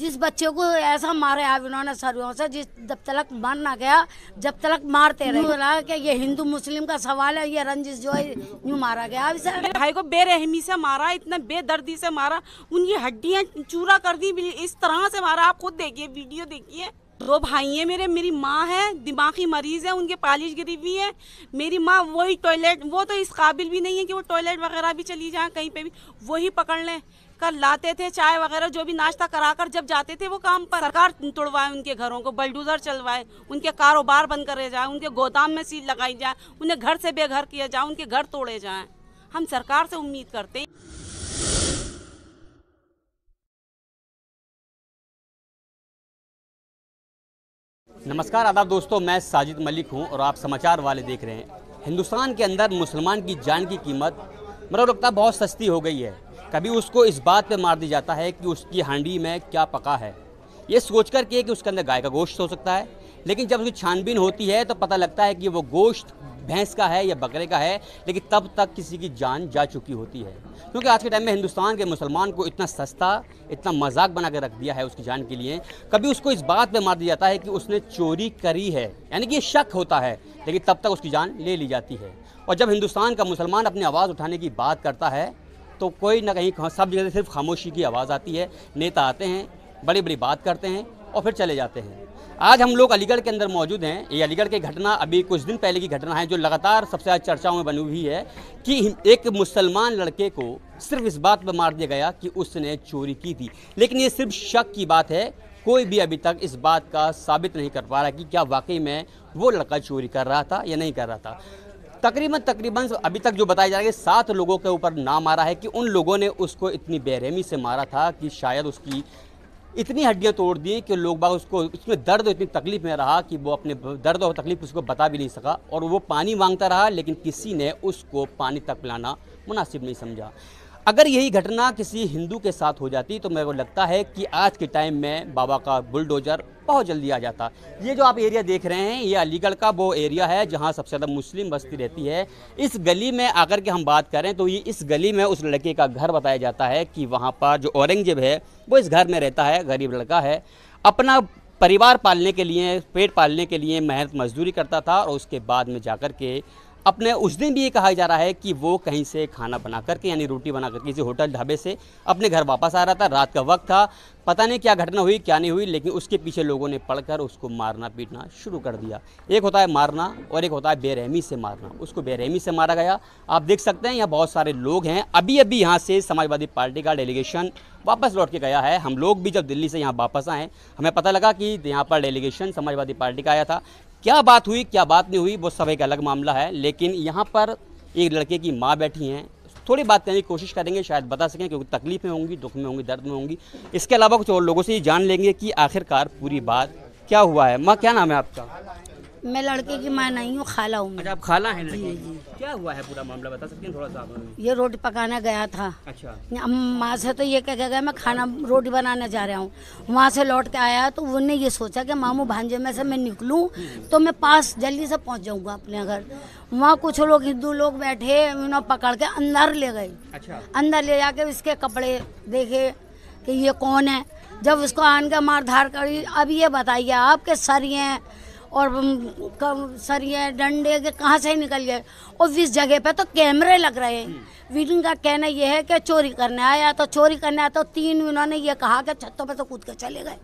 जिस बच्चे को ऐसा मारे आप इन्होंने सरों से जिस जब तक मर ना गया जब तक मारते रहे बोला हम्म। कि ये हिंदू मुस्लिम का सवाल है ये रंजिश जो है यूँ मारा गया सर भाई को बेरहमी से मारा इतना बेदर्दी से मारा उनकी हड्डियाँ चूरा कर दी इस तरह से मारा आप खुद देखिए वीडियो देखिए दो भाई हैं मेरे मेरी माँ है दिमागी मरीज़ है उनके पालिश गिरी हुई है मेरी माँ वही टॉयलेट वो तो इस काबिल भी नहीं है कि वो टॉयलेट वगैरह भी चली जाए कहीं पे भी वही पकड़ लें कर लाते थे चाय वगैरह जो भी नाश्ता करा कर जब जाते थे वो काम पर सरकार तोड़वाए उनके घरों को बलडूजर चलवाए उनके कारोबार बंद करे जाए उनके गोदाम में सील लगाई जाए उन्हें घर से बेघर किया जाए उनके घर तोड़े जाए हम सरकार से उम्मीद करते हैं नमस्कार आदाब दोस्तों मैं साजिद मलिक हूं और आप समाचार वाले देख रहे हैं हिंदुस्तान के अंदर मुसलमान की जान की कीमत मरो लगता बहुत सस्ती हो गई है कभी उसको इस बात पे मार दिया जाता है कि उसकी हांडी में क्या पका है ये सोच कर कि उसके अंदर गाय का गोश्त हो सकता है लेकिन जब उसकी छानबीन होती है तो पता लगता है कि वो गोश्त भैंस का है या बकरे का है लेकिन तब तक किसी की जान जा चुकी होती है क्योंकि आज के टाइम में हिंदुस्तान के मुसलमान को इतना सस्ता इतना मजाक बना कर रख दिया है उसकी जान के लिए कभी उसको इस बात पे मार दिया जाता है कि उसने चोरी करी है यानी कि शक होता है लेकिन तब तक उसकी जान ले ली जाती है और जब हिंदुस्तान का मुसलमान अपनी आवाज़ उठाने की बात करता है तो कोई ना कहीं सब जगह सिर्फ खामोशी की आवाज़ आती है नेता आते हैं बड़ी बड़ी बात करते हैं और फिर चले जाते हैं आज हम लोग अलीगढ़ के अंदर मौजूद हैं ये अलीगढ़ की घटना अभी कुछ दिन पहले की घटना है जो लगातार सबसे ज़्यादा चर्चाओं में बनी हुई है कि एक मुसलमान लड़के को सिर्फ इस बात पर मार दिया गया कि उसने चोरी की थी लेकिन ये सिर्फ शक की बात है कोई भी अभी तक इस बात का साबित नहीं कर पा रहा कि क्या वाकई में वो लड़का चोरी कर रहा था या नहीं कर रहा था तकरीबन तकरीबन अभी तक जो बताया जा रहा है कि सात लोगों के ऊपर नाम आ रहा है कि उन लोगों ने उसको इतनी बेरहमी से मारा था कि शायद उसकी इतनी हड्डियाँ तोड़ दी कि लोग बाग उसको उसमें दर्द इतनी तकलीफ में रहा कि वो अपने दर्द और तकलीफ उसको बता भी नहीं सका और वो पानी मांगता रहा लेकिन किसी ने उसको पानी तक पिलाना मुनासिब नहीं समझा अगर यही घटना किसी हिंदू के साथ हो जाती तो मेरे को लगता है कि आज के टाइम में बाबा का बुलडोजर बहुत जल्दी आ जाता ये जो आप एरिया देख रहे हैं ये अलीगढ़ का वो एरिया है जहाँ सबसे ज़्यादा मुस्लिम बस्ती रहती है इस गली में आकर के हम बात करें तो ये इस गली में उस लड़के का घर बताया जाता है कि वहाँ पर जो औरंगजेब है वो इस घर में रहता है गरीब लड़का है अपना परिवार पालने के लिए पेट पालने के लिए मेहनत मजदूरी करता था और उसके बाद में जाकर के अपने उस दिन भी ये कहा जा रहा है कि वो कहीं से खाना बना करके यानी रोटी बना करके किसी होटल ढाबे से अपने घर वापस आ रहा था रात का वक्त था पता नहीं क्या घटना हुई क्या नहीं हुई लेकिन उसके पीछे लोगों ने पढ़कर उसको मारना पीटना शुरू कर दिया एक होता है मारना और एक होता है बेरहमी से मारना उसको बेरहमी से मारा गया आप देख सकते हैं यहाँ बहुत सारे लोग हैं अभी अभी यहाँ से समाजवादी पार्टी का डेलीगेशन वापस लौट के गया है हम लोग भी जब दिल्ली से यहाँ वापस आएँ हमें पता लगा कि यहाँ पर डेलीगेशन समाजवादी पार्टी का आया था क्या बात हुई क्या बात नहीं हुई वो सब एक अलग मामला है लेकिन यहाँ पर एक लड़के की माँ बैठी हैं थोड़ी बात करने की कोशिश करेंगे शायद बता सकें क्योंकि तकलीफ़ में होंगी दुख में होंगी दर्द में होंगी इसके अलावा कुछ और लोगों से ये जान लेंगे कि आखिरकार पूरी बात क्या हुआ है माँ क्या नाम है आपका मैं लड़के की माँ नहीं हूँ खाला हूँ अच्छा खाला है जी, जी। क्या हुआ है पूरा मामला बता सकते हैं थोड़ा सा ये रोटी पकाना गया था अच्छा माँ से तो ये कह के गया मैं खाना रोटी बनाने जा रहा हूँ वहाँ से लौट के आया तो उन्होंने ये सोचा कि मामू भांजे में से मैं निकलूँ तो मैं पास जल्दी से पहुँच जाऊँगा अपने घर वहाँ कुछ लोग हिंदू लोग बैठे उन्होंने पकड़ के अंदर ले गए अच्छा अंदर ले जाके उसके कपड़े देखे कि ये कौन है जब उसको आन का मार धार करी अब ये बताइए आपके सर ये और सरिये डंडे के कहाँ से निकल गए और इस जगह पे तो कैमरे लग रहे हैं हम्म। वीडिंग का कहना यह है कि चोरी करने आया तो चोरी करने आया तो तीन उन्होंने ये कहा कि छतों पे तो कूद के चले गए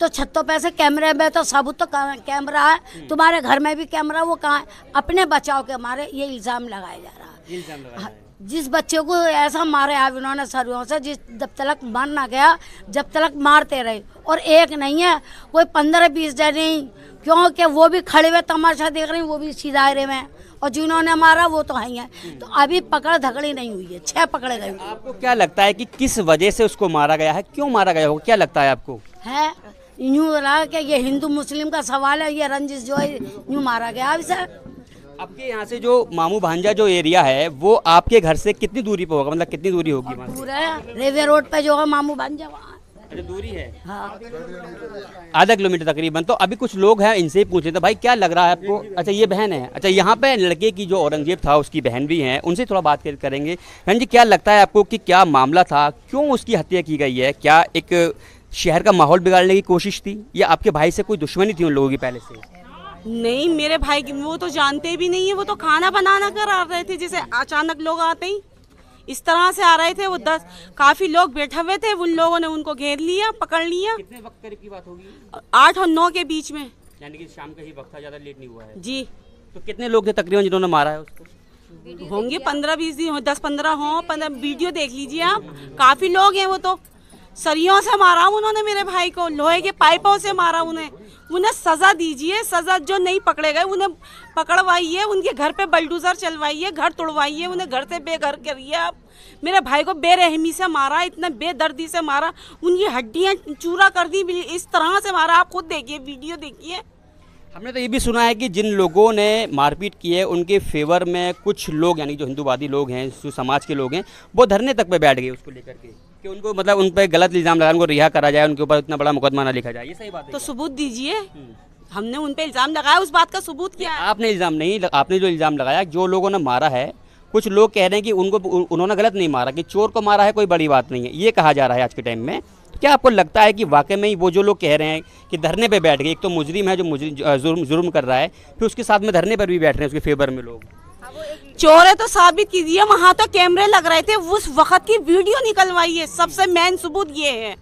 तो छतों पे से कैमरे में तो सबूत तो कैमरा है हम्म। तुम्हारे घर में भी कैमरा वो कहाँ है अपने बचाव के मारे ये इल्ज़ाम लगाया जा रहा है हाँ, जिस बच्चे को ऐसा मारे आप इन्होंने सरियों से जिस जब तक मर ना गया जब तक मारते रहे और एक नहीं है कोई पंद्रह बीस जने क्योंकि वो भी खड़े हुए तमाशा देख रहे हैं वो भी इसी दायरे में और जिन्होंने मारा वो तो है ही है तो अभी पकड़ धकड़ी नहीं हुई है छह पकड़े गए आपको क्या लगता है कि किस वजह से उसको मारा गया है क्यों मारा गया होगा क्या लगता है आपको है यूँ लगा कि ये हिंदू मुस्लिम का सवाल है ये रंजिश जो है यूँ मारा गया अभी सर आपके यहाँ से जो मामू भांजा जो एरिया है वो आपके घर से कितनी दूरी पे होगा मतलब कितनी दूरी होगी पूरा रेलवे रोड पे जो है मामू भांजा वहाँ अच्छा, दूरी है हाँ। आधा किलोमीटर तकरीबन तो अभी कुछ लोग हैं इनसे ही पूछे थे भाई क्या लग रहा है आपको अच्छा ये बहन है अच्छा यहाँ पे लड़के की जो औरंगजेब था उसकी बहन भी है उनसे थोड़ा बात करेंगे बहन जी क्या लगता है आपको कि क्या मामला था क्यों उसकी हत्या की गई है क्या एक शहर का माहौल बिगाड़ने की कोशिश थी या आपके भाई से कोई दुश्मनी थी उन लोगों की पहले से नहीं मेरे भाई वो तो जानते भी नहीं है वो तो खाना बनाना कर आ रहे थे जैसे अचानक लोग आते ही इस तरह से आ रहे थे वो दस काफी लोग बैठे हुए थे उन लोगों ने उनको घेर लिया पकड़ लिया कितने वक्त करीब की बात होगी आठ और नौ के बीच में यानी कि शाम का ही वक्त था ज्यादा लेट नहीं हुआ है जी तो कितने लोग थे तकरीबन जिन्होंने मारा है उसको होंगे पंद्रह बीस दिन दस पंद्रह हो पंद्रह वीडियो देख लीजिए आप काफी लोग हैं वो तो सरियों से मारा उन्होंने मेरे भाई को लोहे के पाइपों से मारा उन्हें उन्हें सज़ा दीजिए सज़ा जो नहीं पकड़े गए उन्हें पकड़वाइए उनके घर पे बलडूजर चलवाइए घर तोड़वाइए उन्हें घर से बेघर करिए आप मेरे भाई को बेरहमी से मारा इतना बेदर्दी से मारा उनकी हड्डियाँ चूरा कर दी इस तरह से मारा आप खुद देखिए वीडियो देखिए हमने तो ये भी सुना है कि जिन लोगों ने मारपीट की है उनके फेवर में कुछ लोग यानी जो हिंदूवादी लोग हैं जो समाज के लोग हैं वो धरने तक पे बैठ गए उसको लेकर के कि उनको मतलब उन पर गलत इल्ज़ाम लगा उनको रिहा करा जाए उनके ऊपर इतना बड़ा मुकदमा ना लिखा जाए ये सही बात है तो सबूत दीजिए हम्म। हमने उन पर इल्ज़ाम लगाया उस बात का सबूत किया आपने इल्ज़ाम नहीं आपने जो इल्ज़ाम लगाया जो लोगों ने मारा है कुछ लोग कह रहे हैं कि उनको उन्होंने गलत नहीं मारा कि चोर को मारा है कोई बड़ी बात नहीं है ये कहा जा रहा है आज के टाइम में क्या आपको लगता है कि वाकई में वो जो लोग कह रहे हैं कि धरने पे बैठ गए एक तो मुजरिम है जो मुजरिम जुर्म जुर्म कर रहा है फिर उसके साथ में धरने पर भी बैठ रहे हैं उसके फेवर में लोग चोर है तो साबित कीजिए वहाँ तो कैमरे लग रहे थे उस वक्त की वीडियो निकलवाई है सबसे मेन सबूत ये है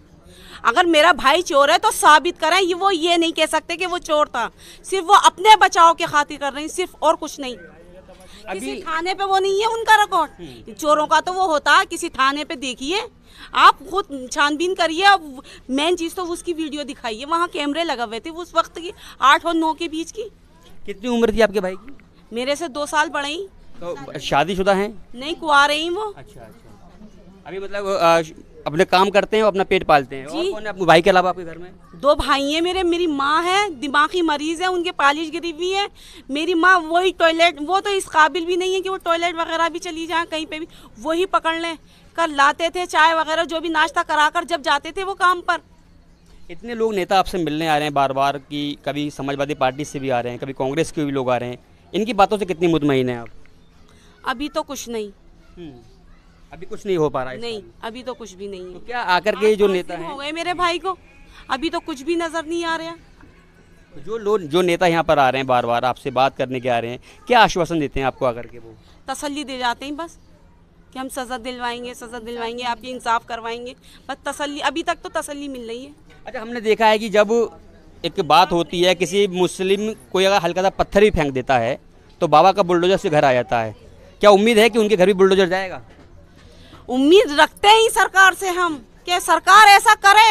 अगर मेरा भाई चोर है तो साबित करें ये वो ये नहीं कह सकते कि वो चोर था सिर्फ वो अपने बचाव के खातिर कर रही सिर्फ और कुछ नहीं किसी थाने पे वो नहीं है उनका रिकॉर्ड हम्म। चोरों का तो वो होता है किसी थाने पे देखिए आप खुद छानबीन करिए अब मेन चीज़ तो उसकी वीडियो दिखाइए वहाँ कैमरे लगा हुए थे उस वक्त की आठ और नौ के बीच की कितनी उम्र थी आपके भाई की मेरे से दो साल बड़े ही तो शादीशुदा हैं नहीं कुआ रही वो अच्छा अच्छा अभी मतलब अपने काम करते हैं और अपना पेट पालते हैं और कौन है भाई के अलावा आपके घर में दो भाई हैं मेरे मेरी माँ है दिमागी मरीज है उनके पालिश गिरी हुई है मेरी माँ वही टॉयलेट वो तो इस काबिल भी नहीं है कि वो टॉयलेट वगैरह भी चली जाए कहीं पे भी वही पकड़ लें कर लाते थे चाय वगैरह जो भी नाश्ता करा कर जब जाते थे वो काम पर इतने लोग नेता आपसे मिलने आ रहे हैं बार बार कि कभी समाजवादी पार्टी से भी आ रहे हैं कभी कांग्रेस के भी लोग आ रहे हैं इनकी बातों से कितनी मुतमिन है आप अभी तो कुछ नहीं हम्म। अभी कुछ नहीं हो पा रहा है नहीं अभी तो कुछ भी नहीं तो है तो क्या आकर के जो नेता है हो गए मेरे भाई को अभी तो कुछ भी नजर नहीं आ रहा तो जो लोग जो नेता यहाँ पर आ रहे हैं बार बार आपसे बात करने के आ रहे हैं क्या आश्वासन देते हैं आपको आकर के वो तसल्ली दे जाते हैं बस कि हम सज़ा दिलवाएंगे सज़ा दिलवाएंगे आपके इंसाफ करवाएंगे बस तसल्ली अभी तक तो तसल्ली मिल रही है अच्छा हमने देखा है कि जब एक बात होती है किसी मुस्लिम कोई अगर हल्का सा पत्थर ही फेंक देता है तो बाबा का बुलडोजर से घर आ जाता है क्या उम्मीद है कि उनके घर भी बुलडोजर जाएगा उम्मीद रखते ही सरकार से हम कि सरकार ऐसा करे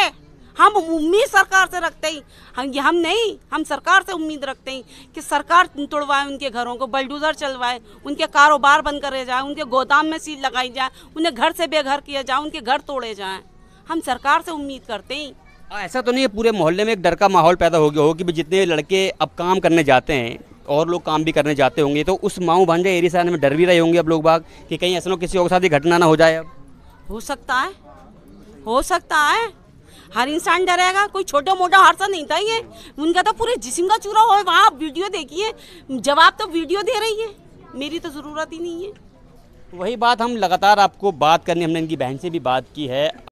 हम उम्मीद सरकार से रखते ही हम हम नहीं हम सरकार से उम्मीद रखते हैं कि सरकार तोड़वाए उनके घरों को बलडूजर चलवाए उनके कारोबार बंद करे जाए उनके गोदाम में सील लगाई जाए उन्हें घर से बेघर किया जाए उनके घर तोड़े जाए हम सरकार से उम्मीद करते हैं हाँ, ऐसा तो नहीं है पूरे मोहल्ले में एक डर का माहौल पैदा हो गया हो कि जितने लड़के अब काम करने जाते हैं और लोग काम भी करने जाते होंगे तो उस माऊ भांजा एरिया में डर भी रहे होंगे अब लोग बाग कि कहीं ऐसा ना किसी और साथ ही घटना ना हो जाए अब हो सकता है हो सकता है हर इंसान डरेगा कोई छोटा मोटा हादसा नहीं था ये उनका तो पूरे जिसम का चूरा हो वहाँ आप वीडियो देखिए जवाब तो वीडियो दे रही है मेरी तो ज़रूरत ही नहीं है वही बात हम लगातार आपको बात करनी हमने इनकी बहन से भी बात की है